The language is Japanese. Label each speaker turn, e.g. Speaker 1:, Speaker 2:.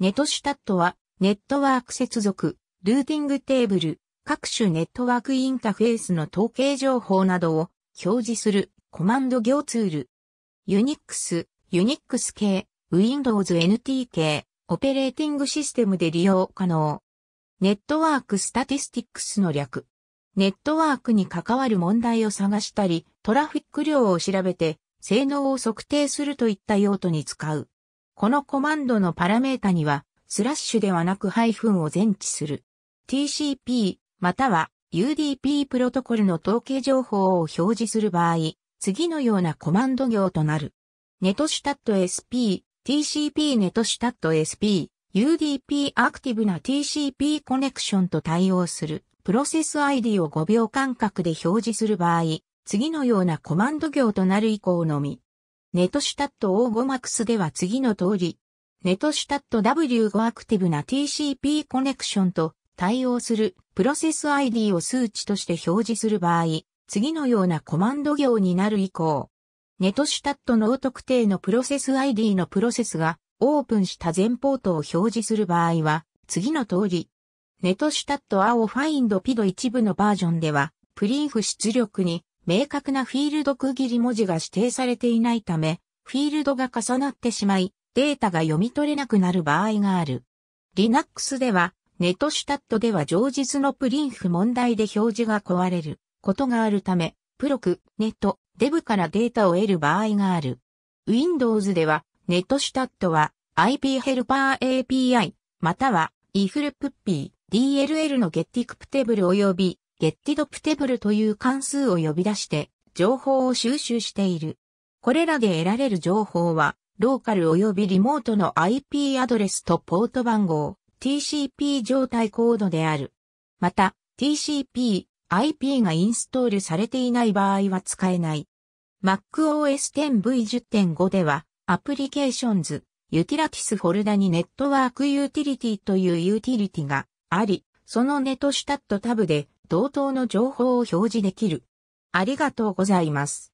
Speaker 1: ネトシュタットは、ネットワーク接続、ルーティングテーブル、各種ネットワークインターフェースの統計情報などを表示するコマンド行ツール。ユニックス、ユニックス系、Windows NT 系、オペレーティングシステムで利用可能。ネットワークスタティスティックスの略。ネットワークに関わる問題を探したり、トラフィック量を調べて、性能を測定するといった用途に使う。このコマンドのパラメータには、スラッシュではなくハイフンを前置する。TCP または UDP プロトコルの統計情報を表示する場合、次のようなコマンド行となる。ネトシタット SP、TCP ネトシタット SP、UDP アクティブな TCP コネクションと対応するプロセス ID を5秒間隔で表示する場合、次のようなコマンド行となる以降のみ、ネトシュタット O5 MAX では次の通り、ネトシュタット W5 アクティブな TCP コネクションと対応するプロセス ID を数値として表示する場合、次のようなコマンド行になる以降、ネトシュタットの特定のプロセス ID のプロセスがオープンした前ポートを表示する場合は、次の通り、ネトシュタット青ファインドピド一部のバージョンでは、プリーフ出力に明確なフィールド区切り文字が指定されていないため、フィールドが重なってしまい、データが読み取れなくなる場合がある。Linux では、ネットシュタットでは常日のプリンフ問題で表示が壊れることがあるため、プロク、ネット、デブからデータを得る場合がある。Windows では、ネットシュタットは IP ヘルパー API、または i f l p u p p DLL のゲッティクプテブル及びゲッティドプテブルという関数を呼び出して、情報を収集している。これらで得られる情報は、ローカル及びリモートの IP アドレスとポート番号、TCP 状態コードである。また、TCP、IP がインストールされていない場合は使えない。MacOS 10V10.5 では、アプリケーションズ、ユティラティスフォルダにネットワークユーティリティというユーティリティがあり、そのネットスタットタブで同等の情報を表示できる。ありがとうございます。